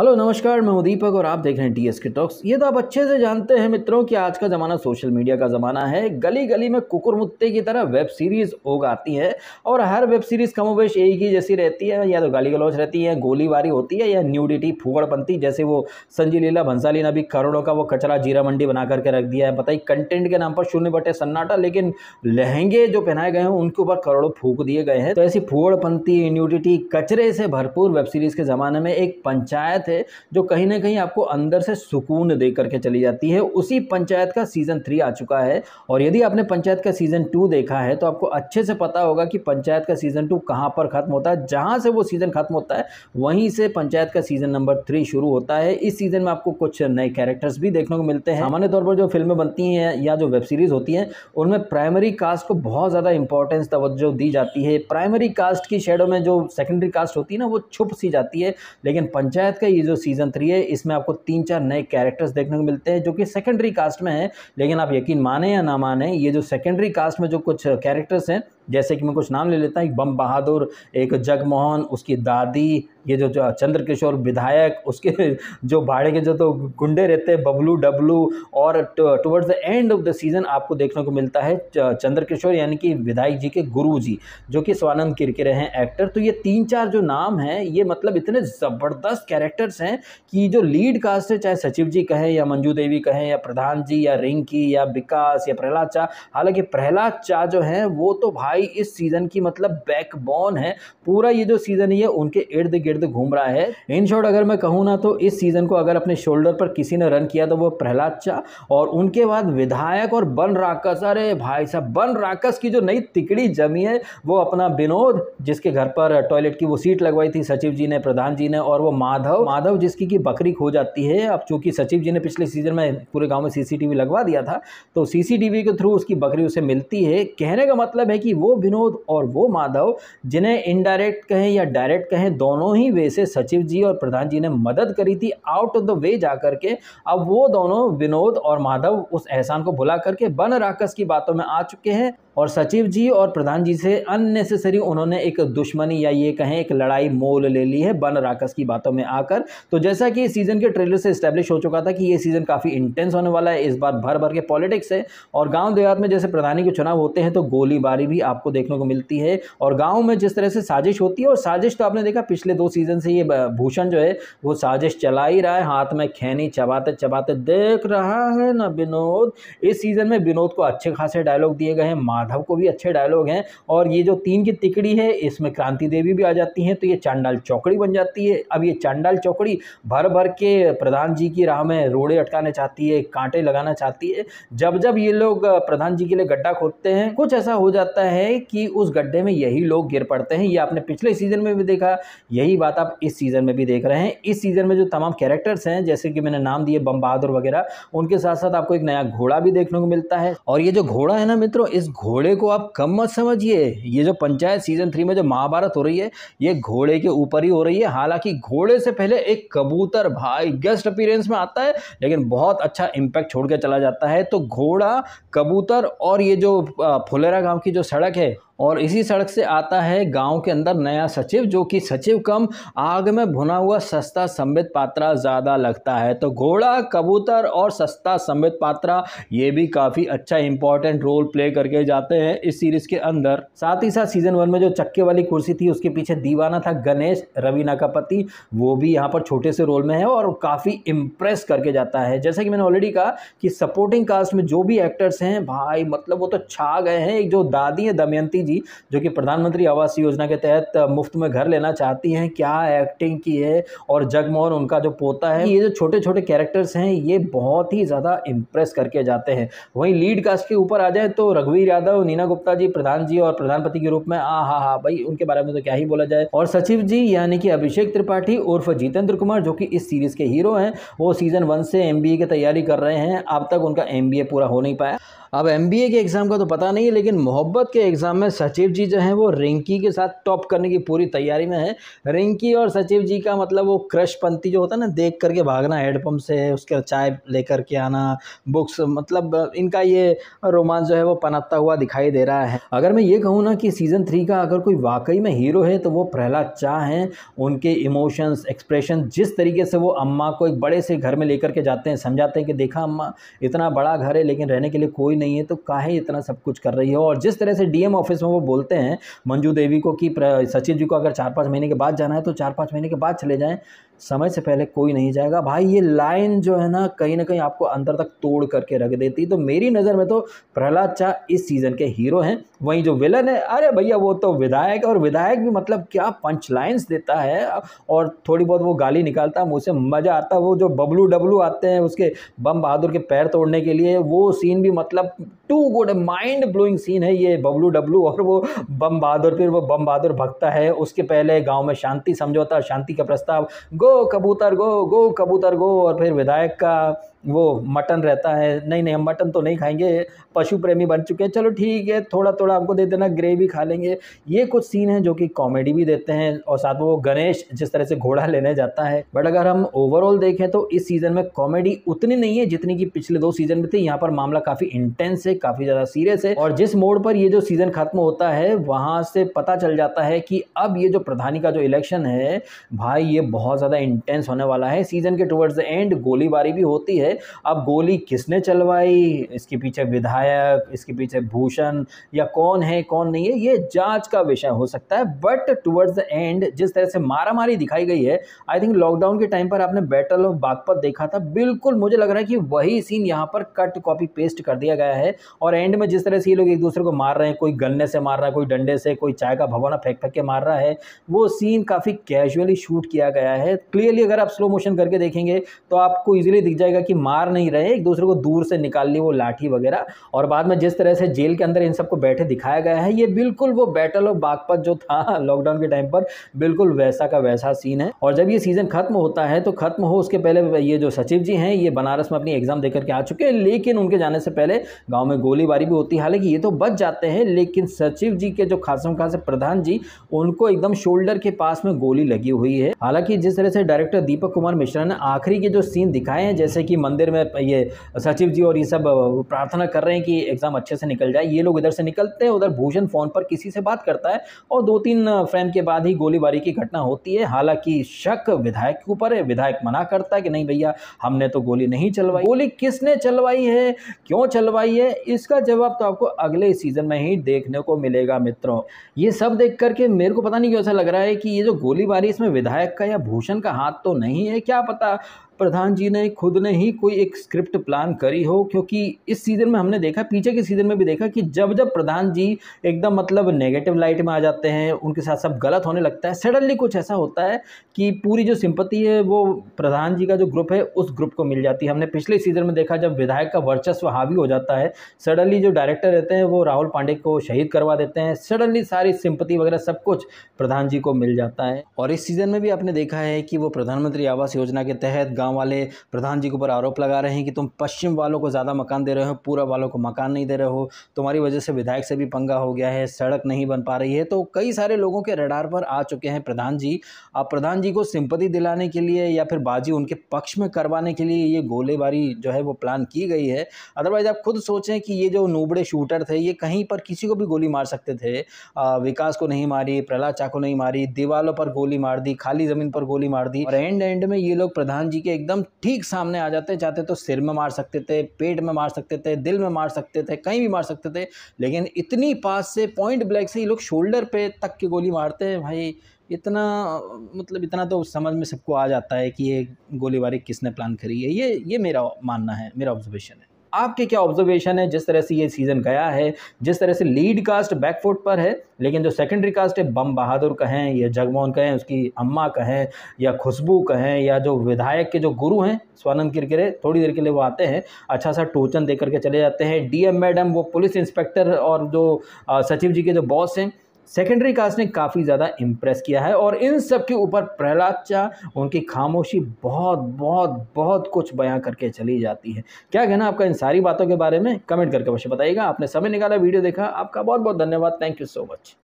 hello नमस्कार मैं उदीपक और आप देख रहे हैं टी एस के टॉक्स ये तो आप अच्छे से जानते हैं मित्रों कि आज का ज़माना सोशल मीडिया का ज़माना है गली गली में कुकुर मुत्ते की तरह वेब सीरीज़ ओग आती है और हर वेब सीरीज़ कमोवेश एक ही जैसी रहती है या तो गाली गलौच रहती है गोलीबारी होती है या न्यूडिटी फुगड़पंथी जैसे वो संजी लीला भंसाली ने अभी करोड़ों का वो कचरा जीरा मंडी बना करके रख दिया है बताइए कंटेंट के नाम पर शून्य बटे सन्नाटा लेकिन लहंगे जो पहनाए गए हैं उनके ऊपर करोड़ों फूक दिए गए हैं तो ऐसी फुगड़पंथी न्यूडिटी कचरे से भरपूर वेब सीरीज़ के ज़माने में एक पंचायत है जो कहीं ना कहीं आपको अंदर से सुकून दे करके चली जाती है उसी पंचायत का सीज़न थ्री आ चुका है और यदि आपने पंचायत का सीज़न टू देखा है तो आपको अच्छे से पता होगा कि पंचायत का सीज़न टू कहाँ पर ख़त्म होता है जहाँ से वो सीज़न ख़त्म होता है वहीं से पंचायत का सीज़न नंबर थ्री शुरू होता है इस सीज़न में आपको कुछ नए कैरेक्टर्स भी देखने को मिलते हैं सामान्य तौर पर जो फिल्में बनती हैं या जो वेब सीरीज़ होती हैं उनमें प्राइमरी कास्ट को बहुत ज़्यादा इंपॉर्टेंस तवज्जो दी जाती है प्राइमरी कास्ट की शेडो में जो सेकेंडरी कास्ट होती है ना वो छुप सी जाती है लेकिन पंचायत का ये जो सीज़न थ्री है इसमें आपको तीन चार नए कैरेक्टर्स देखने को मिलते हैं जो कि सेकेंडरी कास्ट में है लेकिन आप यकीन माने या ना माने ये जो सेकेंडरी कास्ट में जो कुछ कैरेक्टर्स हैं जैसे कि मैं कुछ नाम ले लेता हूँ एक बम बहादुर एक जगमोहन उसकी दादी ये जो जो चंद्रकिशोर विधायक उसके जो भाड़े के जो तो गुंडे रहते हैं बबलू डबलू और towards the end of the season आपको देखने को मिलता है चंद्रकिशोर यानी कि विधायक जी के गुरु जी जो कि स्वानंद किरकिरे हैं एक्टर तो ये तीन चार जो नाम हैं ये मतलब इतने ज़बरदस्त कैरेक्टर्स हैं कि जो लीड कास्ट है चाहे सचिव जी कहें या मंजू देवी कहें या प्रधान जी या रिंकी या विकास या प्रहलाद चाह हालांकि प्रहलाद चाह जो हैं वो तो भाई भाई इस सीजन की मतलब बैकबोन है पूरा ये जो सीजन ही है उनके इर्द गिर्द घूम रहा है इन शॉर्ट अगर मैं कहूँ ना तो इस सीजन को अगर अपने शोल्डर पर किसी ने रन किया तो वो प्रहलाद चा और उनके बाद विधायक और बन राकस अरे भाई साहब बन राकस की जो नई तिकड़ी जमी है वो अपना विनोद जिसके घर पर टॉयलेट की वो सीट लगवाई थी सचिव जी ने प्रधान जी ने और वो माधव माधव जिसकी की बकरी खो जाती है अब चूंकि सचिव जी ने पिछले सीजन में पूरे गांव में सीसीटीवी लगवा दिया था तो सीसीटीवी के थ्रू उसकी बकरी उसे मिलती है कहने का मतलब है कि वो विनोद और वो माधव जिन्हें इनडायरेक्ट कहें या डायरेक्ट कहें दोनों ही वे से सचिव जी और प्रधान जी ने मदद करी थी आउट ऑफ द वे जा करके अब वो दोनों विनोद और माधव उस एहसान को भुला करके बन राकस की बातों में आ चुके हैं और सचिव जी और प्रधान जी से अननेसेसरी उन्होंने एक दुश्मनी या ये कहें एक लड़ाई मोल ले ली है बन राकस की बातों में आकर तो जैसा कि सीज़न के ट्रेलर से स्टैब्लिश हो चुका था कि ये सीज़न काफ़ी इंटेंस होने वाला है इस बार भर भर के पॉलिटिक्स है और गाँव देहात में जैसे प्रधानी के चुनाव होते हैं तो गोलीबारी भी आपको देखने को मिलती है और गाँव में जिस तरह से साजिश होती है और साजिश तो आपने देखा पिछले दो सीज़न से ये भूषण जो है वो साजिश चला ही रहा है हाथ में खैनी चबाते चबाते देख रहा है ना विनोद इस सीज़न में विनोद को अच्छे खासे डायलॉग दिए गए हैं माधव को भी अच्छे डायलॉग हैं और ये जो तीन की तिकड़ी है इसमें क्रांति देवी भी आ जाती हैं तो ये चांडाल चौकड़ी बन जाती है अब ये चांडाल चौकड़ी भर भर के प्रधान जी की राह में रोड़े अटकाने चाहती है कांटे लगाना चाहती है जब जब ये लोग प्रधान जी के लिए गड्ढा खोदते हैं कुछ ऐसा हो जाता है कि उस गड्ढे में यही लोग गिर पड़ते हैं ये आपने पिछले सीज़न में भी देखा यही बात आप इस सीज़न में भी देख रहे हैं इस सीज़न में जो तमाम कैरेक्टर्स हैं जैसे कि मैंने नाम दिए बम बहादुर वगैरह उनके साथ साथ आपको एक नया घोड़ा भी देखने को मिलता है और ये जो घोड़ा है ना मित्रों इस घोड़ा घोड़े को आप कम मत समझिए ये जो पंचायत सीजन थ्री में जो महाभारत हो रही है ये घोड़े के ऊपर ही हो रही है हालांकि घोड़े से पहले एक कबूतर भाई गेस्ट अपीरेंस में आता है लेकिन बहुत अच्छा इम्पैक्ट छोड़ के चला जाता है तो घोड़ा कबूतर और ये जो फुलेरा गाँव की जो सड़क है और इसी सड़क से आता है गांव के अंदर नया सचिव जो कि सचिव कम आग में भुना हुआ सस्ता संबित पात्रा ज़्यादा लगता है तो घोड़ा कबूतर और सस्ता संबित पात्रा ये भी काफ़ी अच्छा इंपॉर्टेंट रोल प्ले करके जाते हैं इस सीरीज़ के अंदर साथ ही साथ सीजन वन में जो चक्के वाली कुर्सी थी उसके पीछे दीवाना था गणेश रवीना का पति वो भी यहाँ पर छोटे से रोल में है और काफ़ी इम्प्रेस करके जाता है जैसा कि मैंने ऑलरेडी कहा कि सपोर्टिंग कास्ट में जो भी एक्टर्स हैं भाई मतलब वो तो छा गए हैं एक जो दादी है दमयंती जी जो कि प्रधानमंत्री आवास योजना के तहत मुफ्त में घर लेना चाहती हैं क्या एक्टिंग की है और जगमोहन उनका जो पोता है ये जो छोटे छोटे कैरेक्टर्स हैं ये बहुत ही ज़्यादा इम्प्रेस करके जाते हैं वहीं लीड कास्ट के ऊपर आ जाए तो रघुवीर यादव नीना गुप्ता जी प्रधान जी और प्रधानपति के रूप में आ हा हा भाई उनके बारे में तो क्या ही बोला जाए और सचिव जी यानी कि अभिषेक त्रिपाठी उर्फ जितेंद्र कुमार जो कि इस सीरीज़ के हीरो हैं वो सीज़न वन से एम की तैयारी कर रहे हैं अब तक उनका एम पूरा हो नहीं पाया अब एम के एग्ज़ाम का तो पता नहीं है लेकिन मोहब्बत के एग्ज़ाम में सचिव जी जो हैं वो रिंकी के साथ टॉप करने की पूरी तैयारी में है रिंकी और सचिव जी का मतलब वो क्रशपंथी जो होता है ना देख करके भागना हेडपम्प से उसके चाय लेकर के आना बुक्स मतलब इनका ये रोमांस जो है वो पनपता हुआ दिखाई दे रहा है अगर मैं ये कहूँ ना कि सीज़न थ्री का अगर कोई वाकई में हीरो है तो वो प्रहलाद चाह हैं उनके इमोशंस एक्सप्रेशन जिस तरीके से वो अम्मा को एक बड़े से घर में लेकर के जाते हैं समझाते हैं कि देखा अम्मा इतना बड़ा घर है लेकिन रहने के लिए कोई नहीं है तो काहे इतना सब कुछ कर रही हो और जिस तरह से डीएम ऑफिस में वो बोलते हैं मंजू देवी को कि सचिव जी को अगर चार पाँच महीने के बाद जाना है तो चार पाँच महीने के बाद चले जाएँ समय से पहले कोई नहीं जाएगा भाई ये लाइन जो है ना कहीं ना कहीं आपको अंदर तक तोड़ करके रख देती तो मेरी नज़र में तो प्रहलाद चाह इस सीज़न के हीरो हैं वहीं जो विलन है अरे भैया वो तो विधायक और विधायक भी मतलब क्या पंच लाइन्स देता है और थोड़ी बहुत वो गाली निकालता है मुझसे मज़ा आता है वो जो बबलू डबलू आते हैं उसके बम बहादुर के पैर तोड़ने के लिए वो सीन भी मतलब too good mind blowing scene है ये बबलू डबलू और वो बम बहादुर फिर वो बम बहादुर भगता है उसके पहले गाँव में शांति समझौता शांति का प्रस्ताव गो कबूतर गो गो कबूतर गो और फिर विधायक का वो मटन रहता है नहीं नहीं हम मटन तो नहीं खाएंगे पशु प्रेमी बन चुके हैं चलो ठीक है थोड़ा थोड़ा हमको दे देना ग्रेवी खा लेंगे ये कुछ सीन है जो कि कॉमेडी भी देते हैं और साथ में वो गणेश जिस तरह से घोड़ा लेने जाता है बट अगर हम ओवरऑल देखें तो इस सीज़न में कॉमेडी उतनी नहीं है जितनी कि पिछले दो सीज़न में थी यहाँ पर मामला काफ़ी इंटेंस है काफ़ी ज़्यादा सीरियस है और जिस मोड पर ये जो सीज़न खत्म होता है वहाँ से पता चल जाता है कि अब ये जो प्रधानी का जो इलेक्शन है भाई ये बहुत ज़्यादा इंटेंस होने वाला है सीजन के टुवर्ड्स द एंड गोलीबारी भी होती है अब गोली किसने चलवाई इसके पीछे विधायक इसके पीछे भूषण या कौन है कौन नहीं है ये जांच का विषय हो सकता है बट टुवर्ड्स द एंड जिस तरह से मारा मारी दिखाई गई है आई थिंक लॉकडाउन के टाइम पर आपने बैटल ऑफ बागपत देखा था बिल्कुल मुझे लग रहा है कि वही सीन यहाँ पर कट कॉपी पेस्ट कर दिया गया है और एंड में जिस तरह से ये लोग एक दूसरे को मार रहे हैं कोई गन्ने से मार रहा है कोई डंडे से कोई चाय का भगवाना फेंक फेंक के मार रहा है वो सीन काफ़ी कैजुअली शूट किया गया है क्लियरली अगर आप स्लो मोशन करके देखेंगे तो आपको ईजिली दिख जाएगा कि मार नहीं रहे एक दूसरे को दूर से निकाल ली वो लाठी वगैरह और बाद में जिस तरह से जेल के अंदर इन सबको बैठे दिखाया गया है ये बिल्कुल वो बैटल ऑफ बागपत जो था लॉकडाउन के टाइम पर बिल्कुल वैसा का वैसा सीन है और जब ये सीज़न खत्म होता है तो खत्म हो उसके पहले ये जो सचिव जी हैं ये बनारस में अपनी एग्ज़ाम देकर के आ चुके हैं लेकिन उनके जाने से पहले गाँव में गोलीबारी भी होती है हालांकि ये तो बच जाते हैं लेकिन सचिव जी के जो खासम खास प्रधान जी उनको एकदम शोल्डर के पास में गोली लगी हुई है हालांकि जिस तरह तरीके से डायरेक्टर दीपक कुमार मिश्रा ने आखिरी के जो सीन दिखाए हैं जैसे कि मंदिर में ये सचिव जी और ये सब प्रार्थना कर रहे हैं कि एग्ज़ाम अच्छे से निकल जाए ये लोग इधर से निकलते हैं उधर भूषण फ़ोन पर किसी से बात करता है और दो तीन फ्रेम के बाद ही गोलीबारी की घटना होती है हालांकि शक विधायक के ऊपर है विधायक मना करता है कि नहीं भैया हमने तो गोली नहीं चलवाई गोली किसने चलवाई है क्यों चलवाई है इसका जवाब तो आपको अगले सीज़न में ही देखने को मिलेगा मित्रों ये सब देख करके मेरे को पता नहीं क्यों ऐसा लग रहा है कि ये जो गोलीबारी इसमें विधायक का या भूषण का हाथ तो नहीं है क्या पता प्रधान जी ने खुद ने ही कोई एक स्क्रिप्ट प्लान करी हो क्योंकि इस सीज़न में हमने देखा पीछे के सीज़न में भी देखा कि जब जब प्रधान जी एकदम मतलब नेगेटिव लाइट में आ जाते हैं उनके साथ सब गलत होने लगता है सडनली कुछ ऐसा होता है कि पूरी जो सिंपत्ति है वो प्रधान जी का जो ग्रुप है उस ग्रुप को मिल जाती है हमने पिछले सीज़न में देखा जब विधायक का वर्चस्व हावी हो जाता है सडनली जो डायरेक्टर रहते हैं वो राहुल पांडे को शहीद करवा देते हैं सडनली सारी सिंपत्ति वगैरह सब कुछ प्रधान जी को मिल जाता है और इस सीज़न में भी आपने देखा है कि वो प्रधानमंत्री आवास योजना के तहत गाँव गांव वाले प्रधान जी के ऊपर आरोप लगा रहे हैं कि तुम पश्चिम वालों को ज़्यादा मकान दे रहे हो पूरा वालों को मकान नहीं दे रहे हो तुम्हारी वजह से विधायक से भी पंगा हो गया है सड़क नहीं बन पा रही है तो कई सारे लोगों के रडार पर आ चुके हैं प्रधान जी आप प्रधान जी को सिंपति दिलाने के लिए या फिर बाजी उनके पक्ष में करवाने के लिए ये गोलेबारी जो है वो प्लान की गई है अदरवाइज आप खुद सोचें कि ये जो नूबड़े शूटर थे ये कहीं पर किसी को भी गोली मार सकते थे विकास को नहीं मारी प्रहलाद चाको नहीं मारी दीवालों पर गोली मार दी खाली ज़मीन पर गोली मार दी और एंड एंड में ये लोग प्रधान जी के एकदम ठीक सामने आ जाते चाहते तो सिर में मार सकते थे पेट में मार सकते थे दिल में मार सकते थे कहीं भी मार सकते थे लेकिन इतनी पास से पॉइंट ब्लैक से ये लोग शोल्डर पे तक की गोली मारते हैं भाई इतना मतलब इतना तो समझ में सबको आ जाता है कि ये गोलीबारी किसने प्लान करी है ये ये मेरा मानना है मेरा ऑब्जर्वेशन है आपके क्या ऑब्जर्वेशन है जिस तरह से ये सीज़न गया है जिस तरह से लीड कास्ट बैकफुट पर है लेकिन जो सेकेंडरी कास्ट है बम बहादुर कहें या जगमोहन कहें उसकी अम्मा कहें या खुशबू कहें या जो विधायक के जो गुरु हैं स्वानंद किरकिरे थोड़ी देर के लिए वो आते हैं अच्छा सा टोचन दे करके चले जाते हैं डीएम मैडम वो पुलिस इंस्पेक्टर और जो सचिव जी के जो बॉस हैं सेकेंडरी कास्ट ने काफ़ी ज़्यादा इम्प्रेस किया है और इन सब के ऊपर प्रहलाद चाह उनकी खामोशी बहुत बहुत बहुत कुछ बयां करके चली जाती है क्या कहना आपका इन सारी बातों के बारे में कमेंट करके अवश्य बताइएगा आपने समय निकाला वीडियो देखा आपका बहुत बहुत धन्यवाद थैंक यू सो मच